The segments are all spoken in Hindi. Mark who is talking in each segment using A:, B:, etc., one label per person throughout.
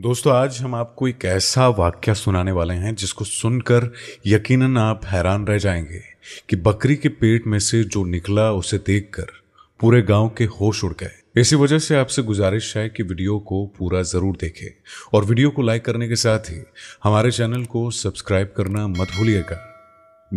A: दोस्तों आज हम आपको एक ऐसा वाक्य सुनाने वाले हैं जिसको सुनकर यकीनन आप हैरान रह जाएंगे कि बकरी के पेट में से जो निकला उसे देखकर पूरे गांव के होश उड़ गए इसी वजह से आपसे गुजारिश है कि वीडियो को पूरा ज़रूर देखें और वीडियो को लाइक करने के साथ ही हमारे चैनल को सब्सक्राइब करना मत भूलिएगा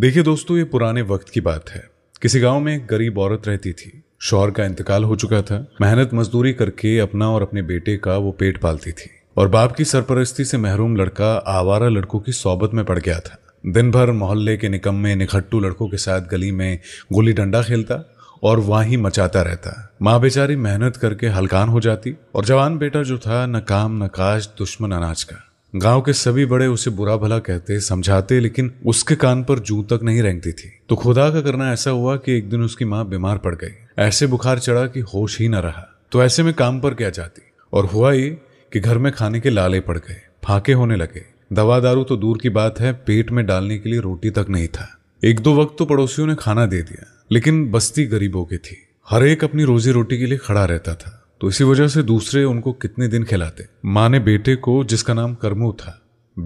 A: देखिए दोस्तों ये पुराने वक्त की बात है किसी गांव में एक गरीब औरत रहती थी शौहर का इंतकाल हो चुका था मेहनत मजदूरी करके अपना और अपने बेटे का वो पेट पालती थी और बाप की सरपरस्ती से महरूम लड़का आवारा लड़कों की सोबत में पड़ गया था दिन भर मोहल्ले के में निखट्टू लड़कों के साथ गली में गोली डंडा खेलता और ही मचाता रहता माँ बेचारी मेहनत करके हलकान हो जाती और जवान बेटा जो था न काम न काज दुश्मन अनाज का गांव के सभी बड़े उसे बुरा भला कहते समझाते लेकिन उसके कान पर जू तक नहीं रेंगती थी तो खुदा का करना ऐसा हुआ कि एक दिन उसकी माँ बीमार पड़ गई ऐसे बुखार चढ़ा कि होश ही न रहा तो ऐसे में काम पर क्या जाती और हुआ ये कि घर में खाने के लाले पड़ गए फाके होने लगे दवा दारू तो दूर की बात है पेट में डालने के लिए रोटी तक नहीं था एक दो वक्त तो पड़ोसियों ने खाना दे दिया लेकिन बस्ती गरीबों की थी हर एक अपनी रोजी रोटी के लिए खड़ा रहता था तो इसी वजह से दूसरे उनको कितने दिन खिलाते माँ ने बेटे को जिसका नाम कर्मू था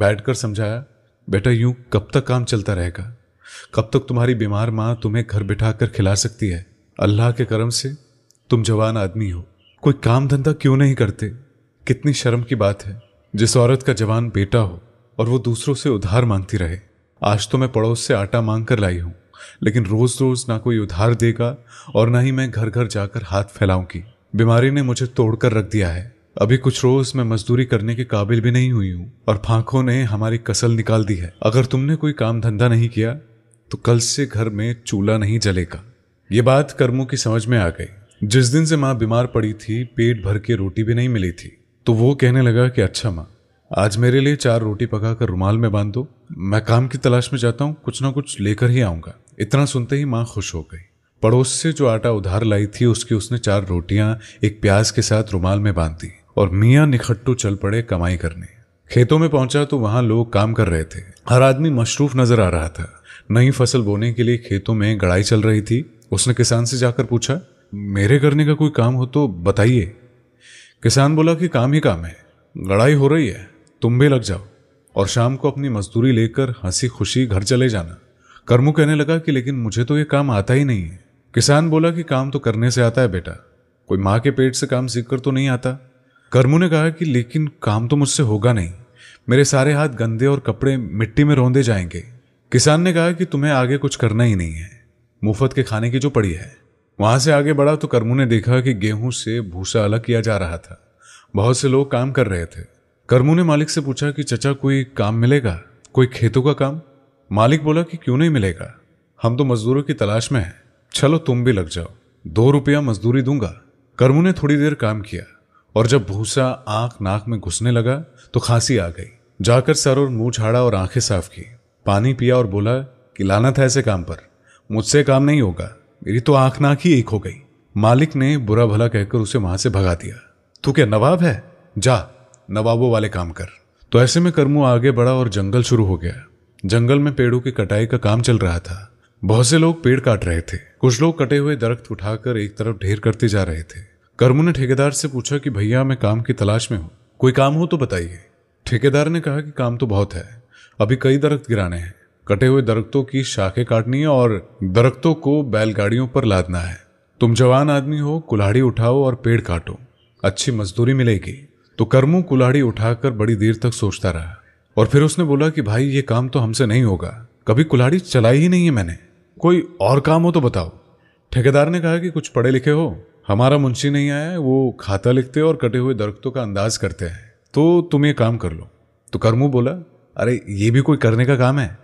A: कर समझाया बेटा यूं कब तक काम चलता रहेगा कब तक तुम्हारी बीमार माँ तुम्हें घर बिठा कर खिला सकती है अल्लाह के करम से तुम जवान आदमी हो कोई काम धंधा क्यों नहीं करते कितनी शर्म की बात है जिस औरत का जवान बेटा हो और वो दूसरों से उधार मांगती रहे आज तो मैं पड़ोस से आटा मांग कर लाई हूँ लेकिन रोज रोज ना कोई उधार देगा और ना ही मैं घर घर जाकर हाथ फैलाऊंगी बीमारी ने मुझे तोड़कर रख दिया है अभी कुछ रोज मैं मजदूरी करने के काबिल भी नहीं हुई हूँ और फांखों ने हमारी कसल निकाल दी है अगर तुमने कोई काम धंधा नहीं किया तो कल से घर में चूल्हा नहीं जलेगा ये बात कर्मों की समझ में आ गई जिस दिन से माँ बीमार पड़ी थी पेट भर के रोटी भी नहीं मिली थी तो वो कहने लगा कि अच्छा माँ आज मेरे लिए चार रोटी पका कर रुमाल में बांध दो मैं काम की तलाश में जाता हूँ कुछ ना कुछ लेकर ही आऊँगा इतना सुनते ही माँ खुश हो गई पड़ोस से जो आटा उधार लाई थी उसकी उसने चार रोटियाँ एक प्याज के साथ रुमाल में बांध दी और मियाँ निखट्टू चल पड़े कमाई करने खेतों में पहुंचा तो वहां लोग काम कर रहे थे हर आदमी मशरूफ नजर आ रहा था नई फसल बोने के लिए खेतों में गड़ाई चल रही थी उसने किसान से जाकर पूछा मेरे करने का कोई काम हो तो बताइए किसान बोला कि काम ही काम है लड़ाई हो रही है तुम भी लग जाओ और शाम को अपनी मजदूरी लेकर हंसी खुशी घर चले जाना कर्मू कहने लगा कि लेकिन मुझे तो ये काम आता ही नहीं है किसान बोला कि काम तो करने से आता है बेटा कोई माँ के पेट से काम सीख तो नहीं आता कर्मू ने कहा कि लेकिन काम तो मुझसे होगा नहीं मेरे सारे हाथ गंदे और कपड़े मिट्टी में रोंदे जाएंगे किसान ने कहा कि तुम्हें आगे कुछ करना ही नहीं है मुफ्त के खाने की जो पड़ी है वहां से आगे बढ़ा तो कर्मू ने देखा कि गेहूं से भूसा अलग किया जा रहा था बहुत से लोग काम कर रहे थे कर्मू ने मालिक से पूछा कि चचा कोई काम मिलेगा कोई खेतों का काम मालिक बोला कि क्यों नहीं मिलेगा हम तो मजदूरों की तलाश में हैं चलो तुम भी लग जाओ दो रुपया मजदूरी दूंगा कर्मू ने थोड़ी देर काम किया और जब भूसा आंख नाक में घुसने लगा तो खांसी आ गई जाकर सर और मुंह झाड़ा और आंखें साफ की पानी पिया और बोला कि लाना था ऐसे काम पर मुझसे काम नहीं होगा मेरी तो आंख नाक ही एक हो गई मालिक ने बुरा भला कहकर उसे वहां से भगा दिया तू क्या नवाब है जा नवाबों वाले काम कर तो ऐसे में कर्मू आगे बढ़ा और जंगल शुरू हो गया जंगल में पेड़ों की कटाई का काम चल रहा था बहुत से लोग पेड़ काट रहे थे कुछ लोग कटे हुए दरख्त उठाकर एक तरफ ढेर करते जा रहे थे कर्मु ने ठेकेदार से पूछा कि भैया मैं काम की तलाश में हूँ कोई काम हो तो बताइए ठेकेदार ने कहा कि काम तो बहुत है अभी कई दरख्त गिराने हैं कटे हुए दरख्तों की शाखें काटनी है और दरख्तों को बैलगाड़ियों पर लादना है तुम जवान आदमी हो कुल्हाड़ी उठाओ और पेड़ काटो अच्छी मजदूरी मिलेगी तो कर्मू कुल्हाड़ी उठाकर बड़ी देर तक सोचता रहा और फिर उसने बोला कि भाई ये काम तो हमसे नहीं होगा कभी कुल्हाड़ी चलाई ही नहीं है मैंने कोई और काम हो तो बताओ ठेकेदार ने कहा कि कुछ पढ़े लिखे हो हमारा मुंशी नहीं आया है वो खाता लिखते और कटे हुए दरख्तों का अंदाज करते हैं तो तुम ये काम कर लो तो कर्मू बोला अरे ये भी कोई करने का काम है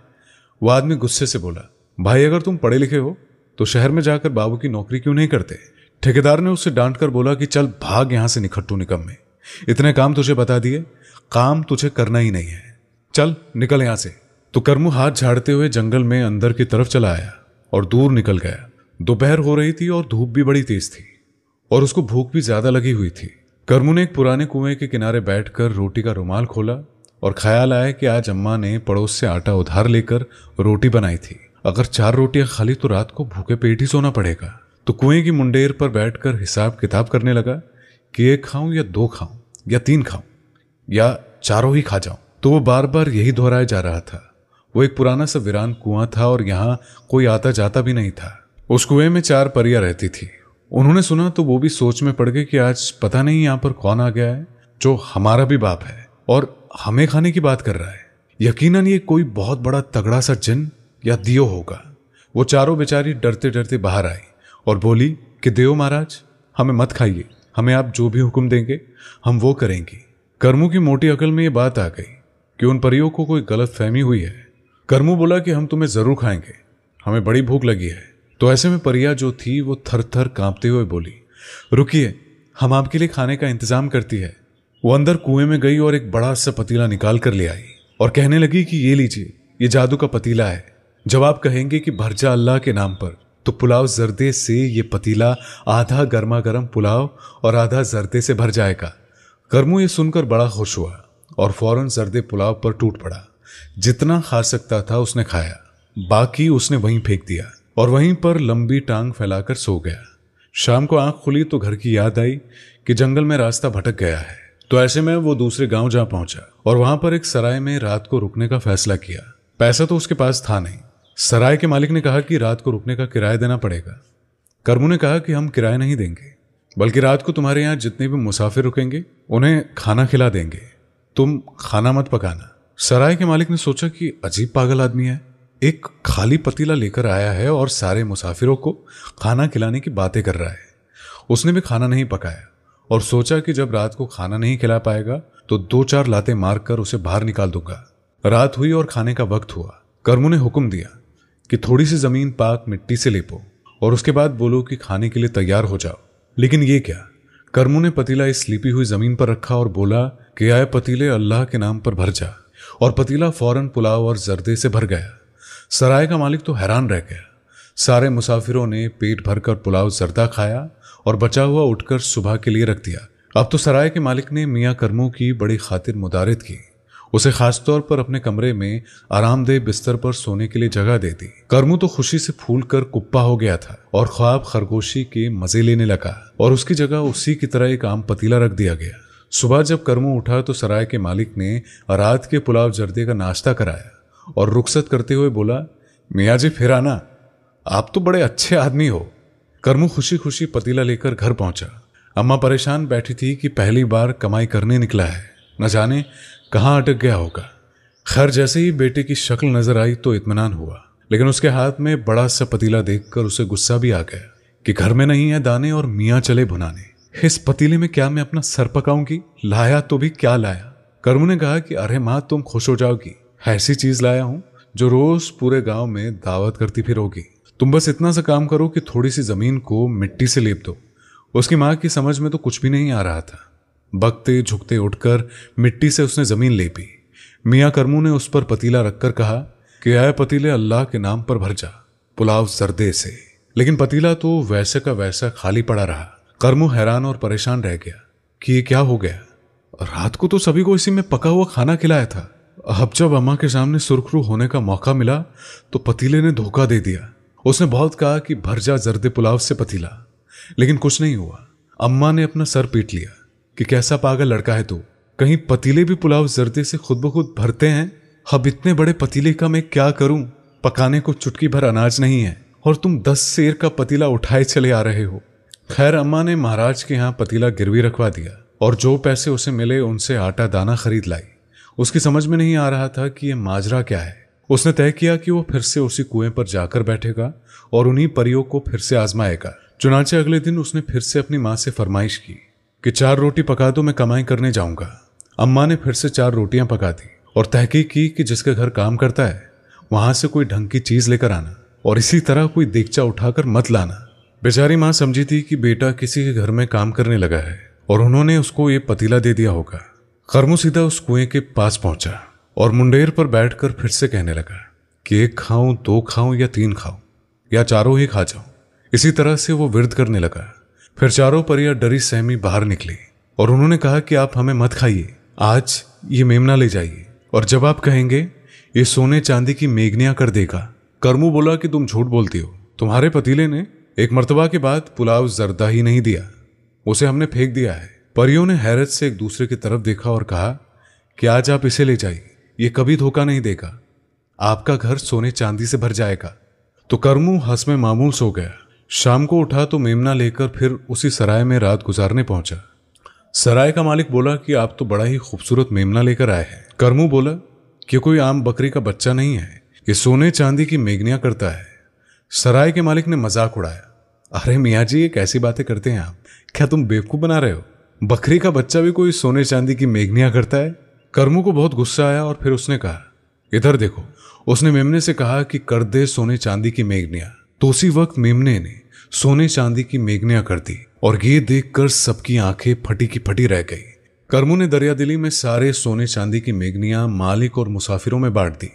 A: वह आदमी गुस्से से बोला भाई अगर तुम पढ़े लिखे हो तो शहर में जाकर बाबू की नौकरी क्यों नहीं करते ठेकेदार ने उसे डांट कर बोला कि चल भाग यहां से निखट्टू निकम में इतने काम तुझे बता दिए काम तुझे करना ही नहीं है चल निकल यहां से तो कर्मु हाथ झाड़ते हुए जंगल में अंदर की तरफ चला आया और दूर निकल गया दोपहर हो रही थी और धूप भी बड़ी तेज थी और उसको भूख भी ज्यादा लगी हुई थी कर्मु ने एक पुराने कुएं के किनारे बैठकर रोटी का रुमाल खोला और ख्याल आया कि आज अम्मा ने पड़ोस से आटा उधार लेकर रोटी बनाई थी अगर चार रोटियां खाली तो रात को भूखे पेट ही सोना पड़ेगा तो कुएं की मुंडेर पर बैठकर हिसाब किताब करने लगा कि एक खाऊं या दो खाऊं या तीन खाऊं या चारों ही खा जाऊं तो वो बार बार यही दोहराया जा रहा था वो एक पुराना सा वीरान कुआं था और यहाँ कोई आता जाता भी नहीं था उस कुएं में चार परियां रहती थी उन्होंने सुना तो वो भी सोच में पड़ गए कि आज पता नहीं यहाँ पर कौन आ गया है जो हमारा भी बाप है और हमें खाने की बात कर रहा है यकीनन ये कोई बहुत बड़ा तगड़ा सा जिन या दियो होगा वो चारों बेचारी डरते डरते बाहर आई और बोली कि देव महाराज हमें मत खाइए हमें आप जो भी हुक्म देंगे हम वो करेंगे कर्मू की मोटी अकल में ये बात आ गई कि उन परियों को कोई गलत फहमी हुई है कर्मू बोला कि हम तुम्हें ज़रूर खाएंगे हमें बड़ी भूख लगी है तो ऐसे में परिया जो थी वो थर थर कांपते हुए बोली रुकिए हम आपके लिए खाने का इंतज़ाम करती है वो अंदर कुएं में गई और एक बड़ा सा पतीला निकाल कर ले आई और कहने लगी कि ये लीजिए ये जादू का पतीला है जब आप कहेंगे कि भरजा अल्लाह के नाम पर तो पुलाव जर्दे से ये पतीला आधा गर्मा गर्म पुलाव और आधा जरदे से भर जाएगा गर्मू ये सुनकर बड़ा खुश हुआ और फौरन जर्दे पुलाव पर टूट पड़ा जितना खा सकता था उसने खाया बाकी उसने वहीं फेंक दिया और वहीं पर लंबी टांग फैलाकर सो गया शाम को आंख खुली तो घर की याद आई कि जंगल में रास्ता भटक गया है तो ऐसे में वो दूसरे गांव जा पहुंचा और वहां पर एक सराय में रात को रुकने का फैसला किया पैसा तो उसके पास था नहीं सराय के मालिक ने कहा कि रात को रुकने का किराया देना पड़ेगा कर्मू ने कहा कि हम किराया नहीं देंगे बल्कि रात को तुम्हारे यहाँ जितने भी मुसाफिर रुकेंगे उन्हें खाना खिला देंगे तुम खाना मत पकाना सराय के मालिक ने सोचा कि अजीब पागल आदमी है एक खाली पतीला लेकर आया है और सारे मुसाफिरों को खाना खिलाने की बातें कर रहा है उसने भी खाना नहीं पकाया और सोचा कि जब रात को खाना नहीं खिला पाएगा तो दो चार लाते मारकर उसे बाहर निकाल दूंगा रात हुई और खाने का वक्त हुआ कर्मू ने हुक्म दिया कि थोड़ी सी जमीन पाक मिट्टी से लेपो और उसके बाद बोलो कि खाने के लिए तैयार हो जाओ लेकिन ये क्या कर्मू ने पतीला इस लिपी हुई जमीन पर रखा और बोला कि आए पतीले अल्लाह के नाम पर भर जा और पतीला फौरन पुलाव और जर्दे से भर गया सराय का मालिक तो हैरान रह गया सारे मुसाफिरों ने पेट भरकर पुलाव जर्दा खाया और बचा हुआ उठकर सुबह के लिए रख दिया अब तो सराय के मालिक ने मियाँ कर्मों की बड़ी खातिर मुदारित की उसे खासतौर पर अपने कमरे में आरामदेह बिस्तर पर सोने के लिए जगह दे दी कर्मू तो खुशी से फूल कर कुप्पा हो गया था और ख्वाब खरगोशी के मजे लेने लगा और उसकी जगह उसी की तरह एक आम पतीला रख दिया गया सुबह जब कर्मू उठा तो सराय के मालिक ने रात के पुलाव जर्दे का नाश्ता कराया और रुखसत करते हुए बोला मियाँ जी फिर आना आप तो बड़े अच्छे आदमी हो कर्मू खुशी खुशी पतीला लेकर घर पहुंचा अम्मा परेशान बैठी थी कि पहली बार कमाई करने निकला है न जाने कहाँ अटक गया होगा खैर जैसे ही बेटे की शक्ल नजर आई तो इतमान हुआ लेकिन उसके हाथ में बड़ा सा पतीला देखकर उसे गुस्सा भी आ गया कि घर में नहीं है दाने और मियाँ चले भुनाने इस पतीले में क्या मैं अपना सर पकाऊंगी लाया तो भी क्या लाया कर्मू ने कहा कि अरे माँ तुम खुश हो जाओगी ऐसी चीज लाया हूँ जो रोज पूरे गांव में दावत करती फिर होगी तुम बस इतना सा काम करो कि थोड़ी सी ज़मीन को मिट्टी से लेप दो उसकी माँ की समझ में तो कुछ भी नहीं आ रहा था बगते झुकते उठकर मिट्टी से उसने ज़मीन लेपी मियाँ करमू ने उस पर पतीला रखकर कहा कि आय पतीले अल्लाह के नाम पर भर जा पुलाव सरदे से लेकिन पतीला तो वैसे का वैसा खाली पड़ा रहा करमू हैरान और परेशान रह गया कि ये क्या हो गया रात को तो सभी को इसी में पका हुआ खाना खिलाया था अब जब अम्मा के सामने सुरखरू होने का मौका मिला तो पतीले ने धोखा दे दिया उसने बहुत कहा कि भर जा जर्दे पुलाव से पतीला लेकिन कुछ नहीं हुआ अम्मा ने अपना सर पीट लिया कि कैसा पागल लड़का है तू तो। कहीं पतीले भी पुलाव जर्दे से खुद ब खुद भरते हैं अब इतने बड़े पतीले का मैं क्या करूं पकाने को चुटकी भर अनाज नहीं है और तुम दस शेर का पतीला उठाए चले आ रहे हो खैर अम्मा ने महाराज के यहाँ पतीला गिरवी रखवा दिया और जो पैसे उसे मिले उनसे आटा दाना खरीद लाई उसकी समझ में नहीं आ रहा था कि यह माजरा क्या है उसने तय किया कि वो फिर से उसी कुएं पर जाकर बैठेगा और उन्हीं परियों को फिर से आजमाएगा चुनाचे अगले दिन उसने फिर से अपनी माँ से फरमाइश की कि चार रोटी पका दो मैं कमाई करने जाऊंगा अम्मा ने फिर से चार रोटियां पका दी और तहकीक की कि जिसके घर काम करता है वहां से कोई ढंग की चीज लेकर आना और इसी तरह कोई दीक्षा उठाकर मत लाना बेचारी माँ समझी थी कि बेटा किसी के घर में काम करने लगा है और उन्होंने उसको ये पतीला दे दिया होगा खरमू सीधा उस कुएं के पास पहुंचा और मुंडेर पर बैठकर फिर से कहने लगा कि एक खाऊं दो खाऊं या तीन खाऊं या चारों ही खा जाऊं इसी तरह से वो विरध करने लगा फिर चारों परिया डरी सहमी बाहर निकली और उन्होंने कहा कि आप हमें मत खाइए आज ये मेमना ले जाइए और जब आप कहेंगे ये सोने चांदी की मेघनिया कर देगा कर्मू बोला कि तुम झूठ बोलती हो तुम्हारे पतीले ने एक मरतबा के बाद पुलाव जरदा ही नहीं दिया उसे हमने फेंक दिया है परियों ने हैरत से एक दूसरे की तरफ देखा और कहा कि आज आप इसे ले जाइए ये कभी धोखा नहीं देगा आपका घर सोने चांदी से भर जाएगा तो करमू हंस में मामूल सो गया शाम को उठा तो मेमना लेकर फिर उसी सराय में रात गुजारने पहुंचा सराय का मालिक बोला कि आप तो बड़ा ही खूबसूरत मेमना लेकर आए हैं करमू बोला कि कोई आम बकरी का बच्चा नहीं है ये सोने चांदी की मेघनिया करता है सराय के मालिक ने मजाक उड़ाया अरे मियाँ जी ये कैसी बातें करते हैं आप क्या तुम बेवकूफ़ बना रहे हो बकरी का बच्चा भी कोई सोने चांदी की मेघनिया करता है कर्मू को बहुत गुस्सा आया और फिर उसने कहा इधर देखो उसने मेमने से कहा कि कर दे सोने चांदी की मेघनिया तो उसी वक्त मेमने ने सोने चांदी की मेघनिया कर दी और ये देखकर सबकी आंखें फटी की फटी रह गई कर्मू ने दरियादिली में सारे सोने चांदी की मेघनिया मालिक और मुसाफिरों में बांट दी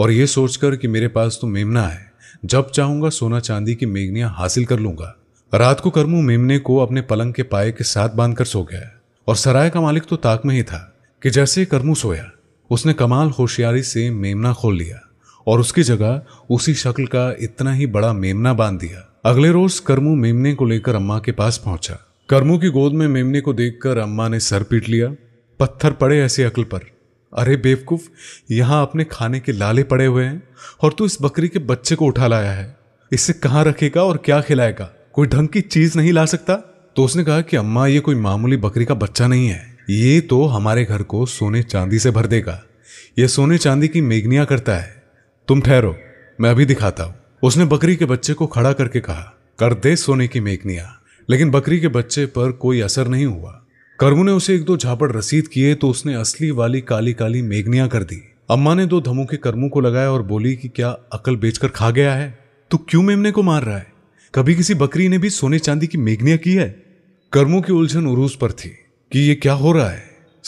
A: और ये सोचकर कि मेरे पास तो मेमना है जब चाहूंगा सोना चांदी की मेघनिया हासिल कर लूंगा रात को कर्मू मेमने को अपने पलंग के पाए के साथ बांधकर सो गया और सराय का मालिक तो ताक में ही था कि जैसे करमू सोया उसने कमाल होशियारी से मेमना खोल लिया और उसकी जगह उसी शक्ल का इतना ही बड़ा मेमना बांध दिया अगले रोज करमू मेमने को लेकर अम्मा के पास पहुंचा करमू की गोद में मेमने को देखकर अम्मा ने सर पीट लिया पत्थर पड़े ऐसी अकल पर अरे बेवकूफ यहाँ अपने खाने के लाले पड़े हुए हैं और तू इस बकरी के बच्चे को उठा लाया है इसे कहाँ रखेगा और क्या खिलाएगा कोई ढंग की चीज नहीं ला सकता तो उसने कहा कि अम्मा ये कोई मामूली बकरी का बच्चा नहीं है ये तो हमारे घर को सोने चांदी से भर देगा ये सोने चांदी की मेघनिया करता है तुम ठहरो मैं अभी दिखाता हूं उसने बकरी के बच्चे को खड़ा करके कहा कर दे सोने की मेघनिया लेकिन बकरी के बच्चे पर कोई असर नहीं हुआ करमू ने उसे एक दो झापड़ रसीद किए तो उसने असली वाली काली काली मेघनिया कर दी अम्मा ने दो धमू के कर्मू को लगाया और बोली कि क्या अकल बेचकर खा गया है तो क्यों मेमने को मार रहा है कभी किसी बकरी ने भी सोने चांदी की मेघनिया की है कर्मू की उलझन उरूस पर थी कि ये क्या हो रहा है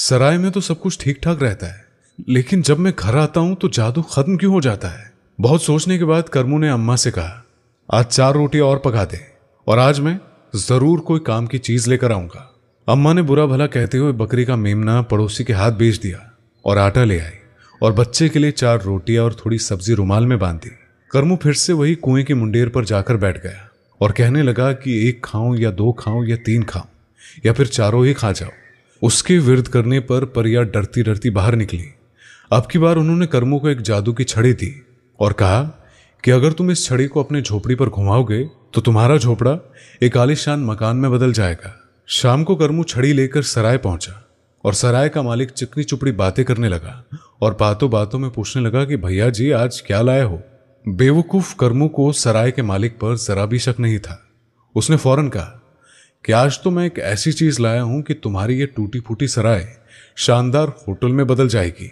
A: सराय में तो सब कुछ ठीक ठाक रहता है लेकिन जब मैं घर आता हूं तो जादू खत्म क्यों हो जाता है बहुत सोचने के बाद कर्मू ने अम्मा से कहा आज चार रोटी और पका दे और आज मैं जरूर कोई काम की चीज लेकर आऊंगा अम्मा ने बुरा भला कहते हुए बकरी का मेमना पड़ोसी के हाथ बेच दिया और आटा ले आई और बच्चे के लिए चार रोटियां और थोड़ी सब्जी रुमाल में बांध दी कर्मू फिर से वही कुएं के मुंडेर पर जाकर बैठ गया और कहने लगा कि एक खाऊं या दो खाऊं या तीन खाऊं या फिर चारों ही खा जाओ उसके विरुद्ध करने पर परिया डरती डरती बाहर निकली अब की बार उन्होंने कर्मों को एक जादू की छड़ी दी और कहा कि अगर तुम इस छड़ी को अपने झोपड़ी पर घुमाओगे तो तुम्हारा झोपड़ा एक आलिशान मकान में बदल जाएगा शाम को कर्मू छड़ी लेकर सराय पहुंचा और सराय का मालिक चिकनी चुपड़ी बातें करने लगा और बातों बातों में पूछने लगा कि भैया जी आज क्या लाए हो बेवकूफ कर्मू को सराय के मालिक पर जरा भी शक नहीं था उसने फौरन कहा कि आज तो मैं एक ऐसी चीज़ लाया हूं कि तुम्हारी ये टूटी फूटी सराय शानदार होटल में बदल जाएगी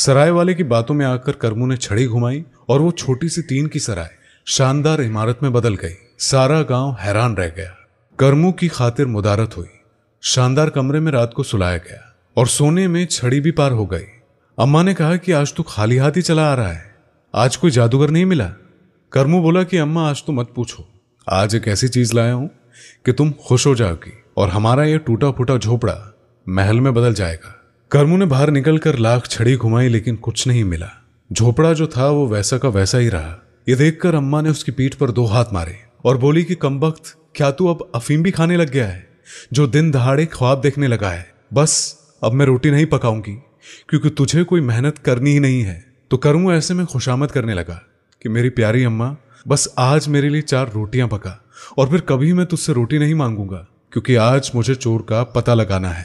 A: सराय वाले की बातों में आकर कर्मू ने छड़ी घुमाई और वो छोटी सी टीन की सराय शानदार इमारत में बदल गई सारा गांव हैरान रह गया कर्मू की खातिर मुदारत हुई शानदार कमरे में रात को सुलाया गया और सोने में छड़ी भी पार हो गई अम्मा ने कहा कि आज तो खाली हाथ ही चला आ रहा है आज कोई जादूगर नहीं मिला कर्मू बोला कि अम्मा आज तो मत पूछो आज एक ऐसी चीज लाया हूं कि तुम खुश हो जाओगी और हमारा यह टूटा फूटा झोपड़ा महल में बदल जाएगा कर्मू ने बाहर निकलकर लाख छड़ी घुमाई लेकिन कुछ नहीं मिला झोपड़ा जो था वो वैसा का वैसा ही रहा यह देखकर अम्मा ने उसकी पीठ पर दो हाथ मारे और बोली कि कम वक्त क्या तू अब अफीम भी खाने लग गया है जो दिन दहाड़े ख्वाब देखने लगा है बस अब मैं रोटी नहीं पकाऊंगी क्योंकि तुझे कोई मेहनत करनी ही नहीं है तो करूं ऐसे में खुशामद करने लगा कि मेरी प्यारी अम्मा बस आज मेरे लिए चार रोटियां पका और फिर कभी मैं तुझसे रोटी नहीं मांगूंगा क्योंकि आज मुझे चोर का पता लगाना है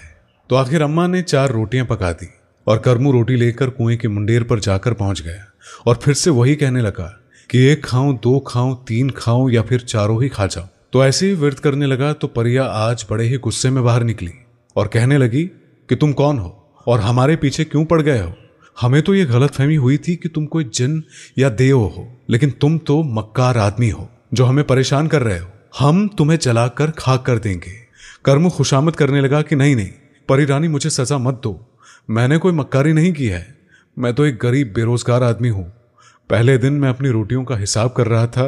A: तो आखिर अम्मा ने चार रोटियां पका दी और करमू रोटी लेकर कुएं के मुंडेर पर जाकर पहुंच गया और फिर से वही कहने लगा कि एक खाऊं दो खाऊं तीन खाऊं या फिर चारों ही खा जाऊं तो ऐसे ही व्यर्थ करने लगा तो परिया आज बड़े ही गुस्से में बाहर निकली और कहने लगी कि तुम कौन हो और हमारे पीछे क्यों पड़ गए हो हमें तो यह गलतफहमी हुई थी कि तुम कोई जिन या देव हो लेकिन तुम तो मक्कार आदमी हो जो हमें परेशान कर रहे हो हम तुम्हें चलाकर खाक कर देंगे कर्म खुशामद करने लगा कि नहीं नहीं परी रानी मुझे सजा मत दो मैंने कोई मक्कारी नहीं की है मैं तो एक गरीब बेरोजगार आदमी हूँ पहले दिन मैं अपनी रोटियों का हिसाब कर रहा था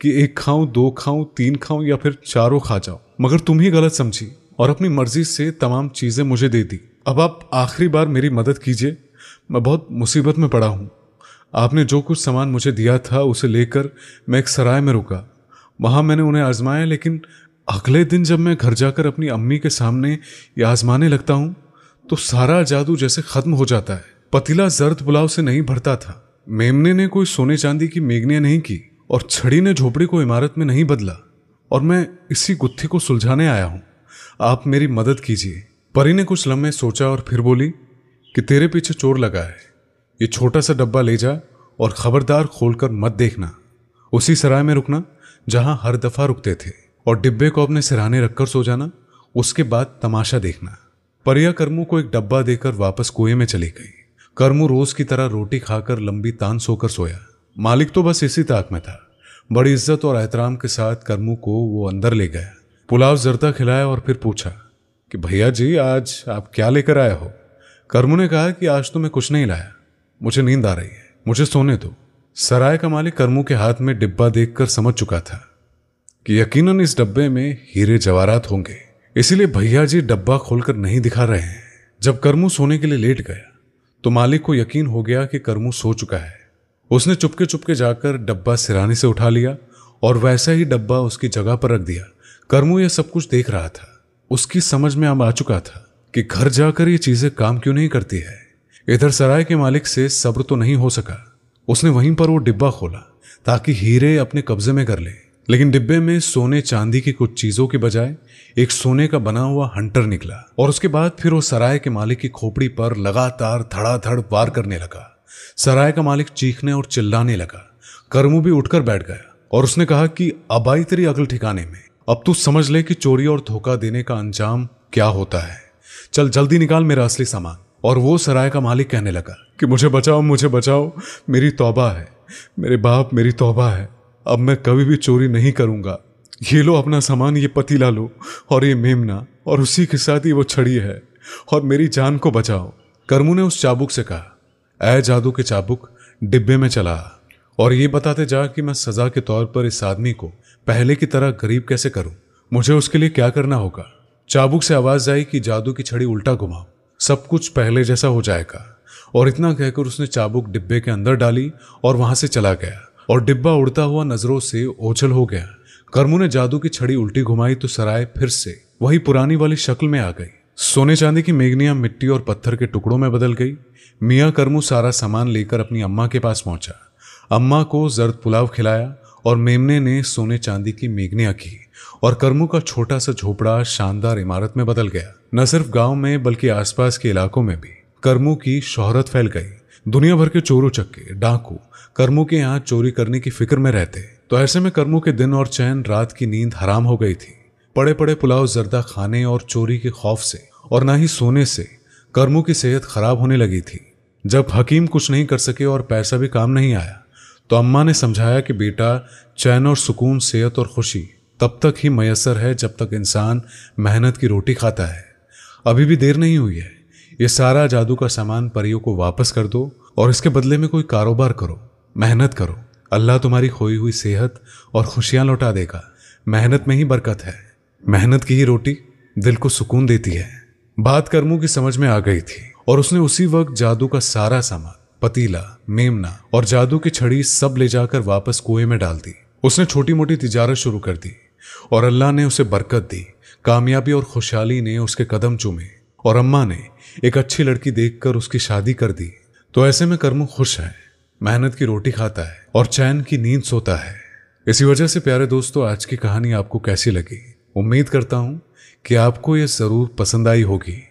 A: कि एक खाऊं दो खाऊं तीन खाऊं या फिर चारों खा जाऊं मगर तुम ही गलत समझी और अपनी मर्जी से तमाम चीज़ें मुझे दे दी अब आप आखिरी बार मेरी मदद कीजिए मैं बहुत मुसीबत में पड़ा हूँ आपने जो कुछ सामान मुझे दिया था उसे लेकर मैं एक सराय में रुका वहां मैंने उन्हें आजमाया लेकिन अगले दिन जब मैं घर जाकर अपनी अम्मी के सामने ये आजमाने लगता हूँ तो सारा जादू जैसे ख़त्म हो जाता है पतीला जर्द पुलाव से नहीं भरता था मेमने ने कोई सोने चांदी की मेघनियाँ नहीं की और छड़ी ने झोपड़ी को इमारत में नहीं बदला और मैं इसी गुत्थी को सुलझाने आया हूँ आप मेरी मदद कीजिए परी ने कुछ लम्बे सोचा और फिर बोली कि तेरे पीछे चोर लगा है ये छोटा सा डब्बा ले जा और खबरदार खोलकर मत देखना उसी सराय में रुकना जहां हर दफा रुकते थे और डिब्बे को अपने सिराने रखकर सो जाना उसके बाद तमाशा देखना परिया कर्मू को एक डब्बा देकर वापस कुएं में चली गई कर्मू रोज की तरह रोटी खाकर लंबी तान सोकर सोया मालिक तो बस इसी ताक में था बड़ी इज्जत और एहतराम के साथ कर्मू को वो अंदर ले गया पुलाव जरता खिलाया और फिर पूछा कि भैया जी आज आप क्या लेकर आए हो कर्मू ने कहा कि आज तो मैं कुछ नहीं लाया मुझे नींद आ रही है मुझे सोने दो सराय का मालिक कर्मू के हाथ में डिब्बा देखकर समझ चुका था कि यकीनन इस डब्बे में हीरे जवाहरात होंगे इसीलिए भैया जी डब्बा खोलकर नहीं दिखा रहे हैं जब कर्मू सोने के लिए लेट गया तो मालिक को यकीन हो गया कि कर्मू सो चुका है उसने चुपके चुपके जाकर डब्बा सिराने से उठा लिया और वैसा ही डब्बा उसकी जगह पर रख दिया कर्मू यह सब कुछ देख रहा था उसकी समझ में अब आ चुका था कि घर जाकर ये चीजें काम क्यों नहीं करती है इधर सराय के मालिक से सब्र तो नहीं हो सका उसने वहीं पर वो डिब्बा खोला ताकि हीरे अपने कब्जे में कर ले लेकिन डिब्बे में सोने चांदी की कुछ चीजों के बजाय एक सोने का बना हुआ हंटर निकला और उसके बाद फिर वो सराय के मालिक की खोपड़ी पर लगातार धड़ाधड़ वार करने लगा सराय का मालिक चीखने और चिल्लाने लगा कर्मू भी उठकर बैठ गया और उसने कहा कि अब आई तेरी अगल ठिकाने में अब तू समझ ले कि चोरी और धोखा देने का अंजाम क्या होता है चल जल्दी निकाल मेरा असली सामान और वो सराय का मालिक कहने लगा कि मुझे बचाओ मुझे बचाओ मेरी तौबा है मेरे बाप मेरी तौबा है अब मैं कभी भी चोरी नहीं करूँगा ये लो अपना सामान ये पतीला लो और ये मेमना और उसी के साथ ही वो छड़ी है और मेरी जान को बचाओ कर्मू ने उस चाबुक से कहा ऐ जादू के चाबुक डिब्बे में चला और ये बताते जा कि मैं सजा के तौर पर इस आदमी को पहले की तरह गरीब कैसे करूं मुझे उसके लिए क्या करना होगा चाबुक से आवाज आई कि जादू की छड़ी उल्टा घुमाओ सब कुछ पहले जैसा हो जाएगा और इतना कहकर उसने चाबुक डिब्बे के अंदर डाली और वहां से चला गया और डिब्बा उड़ता हुआ नजरों से ओझल हो गया कर्मू ने जादू की छड़ी उल्टी घुमाई तो सराय फिर से वही पुरानी वाली शक्ल में आ गई सोने चांदी की मेघनिया मिट्टी और पत्थर के टुकड़ों में बदल गई मियाँ कर्मू सारा सामान लेकर अपनी अम्मा के पास पहुंचा अम्मा को जर्द पुलाव खिलाया और मेमने ने सोने चांदी की मेघनिया की और कर्मू का छोटा सा झोपड़ा शानदार इमारत में बदल गया न सिर्फ गांव में बल्कि आसपास के इलाकों में भी कर्मू की शोहरत फैल गई दुनिया भर के चोरू चक्के डाकू कर्मू के यहाँ चोरी करने की फिक्र में रहते तो ऐसे में कर्मू के दिन और चैन रात की नींद हराम हो गई थी पड़े पड़े पुलाव जर्दा खाने और चोरी के खौफ से और ना ही सोने से कर्मू की सेहत खराब होने लगी थी जब हकीम कुछ नहीं कर सके और पैसा भी काम नहीं आया तो अम्मा ने समझाया कि बेटा चैन और सुकून सेहत और खुशी तब तक ही मयसर है जब तक इंसान मेहनत की रोटी खाता है अभी भी देर नहीं हुई है ये सारा जादू का सामान परियों को वापस कर दो और इसके बदले में कोई कारोबार करो मेहनत करो अल्लाह तुम्हारी खोई हुई सेहत और खुशियां लौटा देगा मेहनत में ही बरकत है मेहनत की ही रोटी दिल को सुकून देती है बात कर्मू की समझ में आ गई थी और उसने उसी वक्त जादू का सारा सामान पतीला मेमना और जादू की छड़ी सब ले जाकर वापस कुएं में डाल दी उसने छोटी मोटी तिजारत शुरू कर दी और अल्लाह ने उसे बरकत दी कामयाबी और खुशहाली ने उसके कदम चूमे और अम्मा ने एक अच्छी लड़की देखकर उसकी शादी कर दी तो ऐसे में कर्मू खुश है मेहनत की रोटी खाता है और चैन की नींद सोता है इसी वजह से प्यारे दोस्तों आज की कहानी आपको कैसी लगी उम्मीद करता हूं कि आपको यह ज़रूर पसंद आई होगी